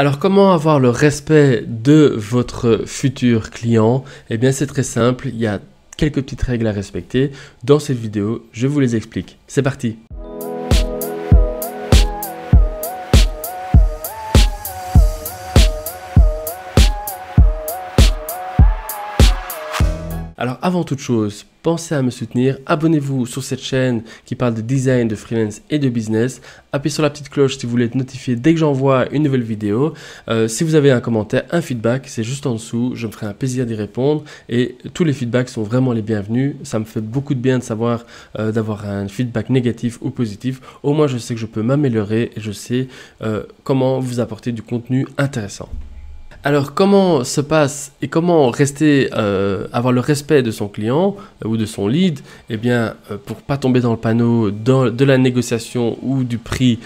Alors comment avoir le respect de votre futur client Eh bien c'est très simple, il y a quelques petites règles à respecter. Dans cette vidéo, je vous les explique. C'est parti Alors avant toute chose, pensez à me soutenir, abonnez-vous sur cette chaîne qui parle de design, de freelance et de business. Appuyez sur la petite cloche si vous voulez être notifié dès que j'envoie une nouvelle vidéo. Euh, si vous avez un commentaire, un feedback, c'est juste en dessous, je me ferai un plaisir d'y répondre et tous les feedbacks sont vraiment les bienvenus. Ça me fait beaucoup de bien de savoir euh, d'avoir un feedback négatif ou positif. Au moins je sais que je peux m'améliorer et je sais euh, comment vous apporter du contenu intéressant. Alors comment se passe et comment rester, euh, avoir le respect de son client euh, ou de son lead Eh bien, euh, pour pas tomber dans le panneau de la négociation ou du prix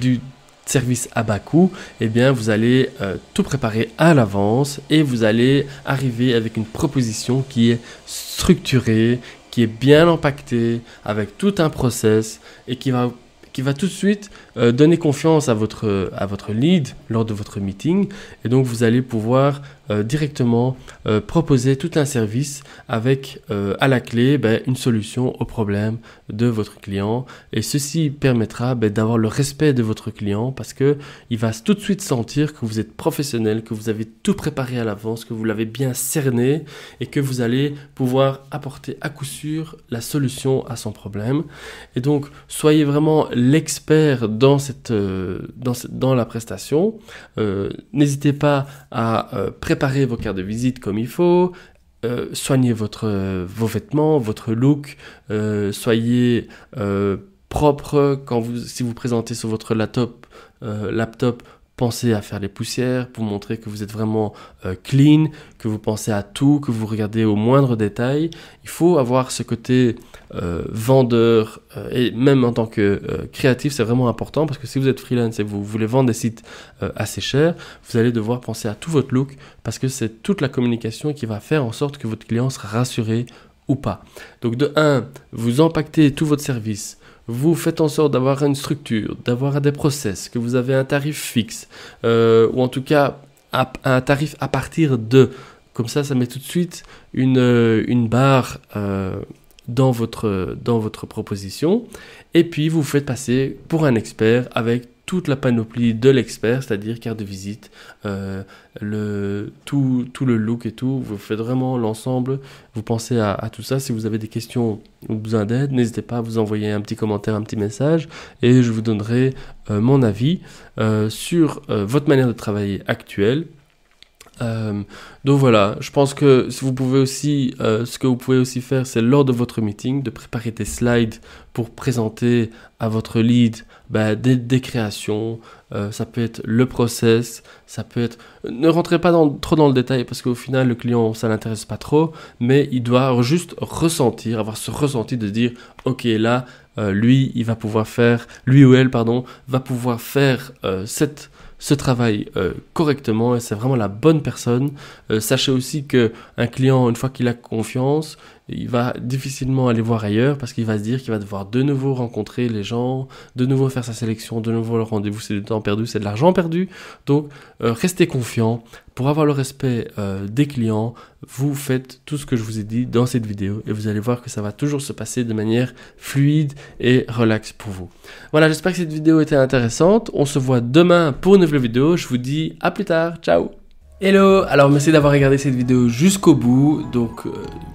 du service à bas coût, eh bien vous allez tout préparer à l'avance et vous allez arriver avec une proposition qui est structurée, qui est bien impactée, avec tout un process et qui va qui va tout de suite euh, donner confiance à votre, à votre lead lors de votre meeting. Et donc, vous allez pouvoir euh, directement euh, proposer tout un service avec euh, à la clé ben, une solution au problème de votre client et ceci permettra ben, d'avoir le respect de votre client parce que il va tout de suite sentir que vous êtes professionnel, que vous avez tout préparé à l'avance, que vous l'avez bien cerné et que vous allez pouvoir apporter à coup sûr la solution à son problème. Et donc soyez vraiment l'expert dans cette dans, dans la prestation. N'hésitez pas à préparer préparez vos cartes de visite comme il faut, euh, soignez votre, euh, vos vêtements, votre look, euh, soyez propre quand vous, si vous présentez sur votre laptop pensez à faire les poussières pour montrer que vous êtes vraiment euh, clean, que vous pensez à tout, que vous regardez au moindre détail. Il faut avoir ce côté euh, vendeur euh, et même en tant que créatif, c'est vraiment important parce que si vous êtes freelance et vous voulez vendre des sites assez chers, vous allez devoir penser à tout votre look parce que c'est toute la communication qui va faire en sorte que votre client sera rassuré ou pas. Donc de 1, vous impactez tout votre service, vous faites en sorte d'avoir une structure, d'avoir des process, que vous avez un tarif fixe, euh, ou en tout cas un tarif à partir de. Comme ça, ça met tout de suite une, euh, barre euh, dans, votre, dans votre proposition. Et puis, vous faites passer pour un expert avec la panoplie de l'expert, c'est-à-dire carte de visite, euh, le, tout, tout, le look et tout. Vous faites vraiment l'ensemble, vous pensez à, tout ça. Si vous avez des questions ou besoin d'aide, n'hésitez pas à vous envoyer un petit commentaire, un petit message et je vous donnerai euh, mon avis euh, sur votre manière de travailler actuelle euh, donc voilà, je pense que vous pouvez aussi, euh, ce que vous pouvez aussi faire, c'est lors de votre meeting de préparer des slides pour présenter à votre lead bah, des, créations. Euh, ça peut être le process, ça peut être. Ne rentrez pas dans, trop dans le détail parce qu'au final le client ça l'intéresse pas trop, mais il doit juste ressentir, avoir ce ressenti de dire ok là lui il va pouvoir faire, lui ou elle pardon va pouvoir faire cette ce travail euh, correctement et c'est vraiment la bonne personne. Euh, sachez aussi que un client, une fois qu'il a confiance, il va difficilement aller voir ailleurs parce qu'il va se dire qu'il va devoir de nouveau rencontrer les gens, de nouveau faire sa sélection, de nouveau le rendez-vous, c'est du temps perdu, c'est de l'argent perdu. Donc euh, restez confiant. Pour avoir le respect euh, des clients, vous faites tout ce que je vous ai dit dans cette vidéo et vous allez voir que ça va toujours se passer de manière fluide et relaxe pour vous. Voilà, j'espère que cette vidéo était intéressante. On se voit demain pour une nouvelle vidéo. Je vous dis à plus tard. Ciao Hello, alors merci d'avoir regardé cette vidéo jusqu'au bout. Donc, euh,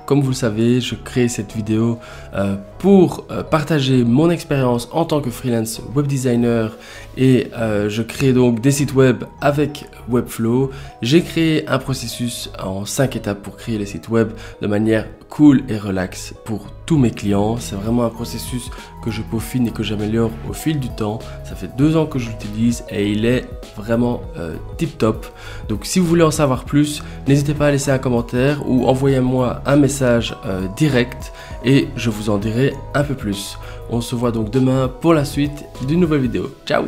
comme vous le savez, je crée cette vidéo euh, pour euh, partager mon expérience en tant que freelance web designer et euh, je crée donc des sites web avec Webflow. J'ai créé un processus en 5 étapes pour créer les sites web de manière cool et relax pour tous mes clients. C'est vraiment un processus que je peaufine et que j'améliore au fil du temps. Ça fait deux ans que je l'utilise et il est vraiment euh, tip top. Donc si vous voulez en savoir plus, n'hésitez pas à laisser un commentaire ou envoyez-moi un message direct et je vous en dirai un peu plus. On se voit donc demain pour la suite d'une nouvelle vidéo. Ciao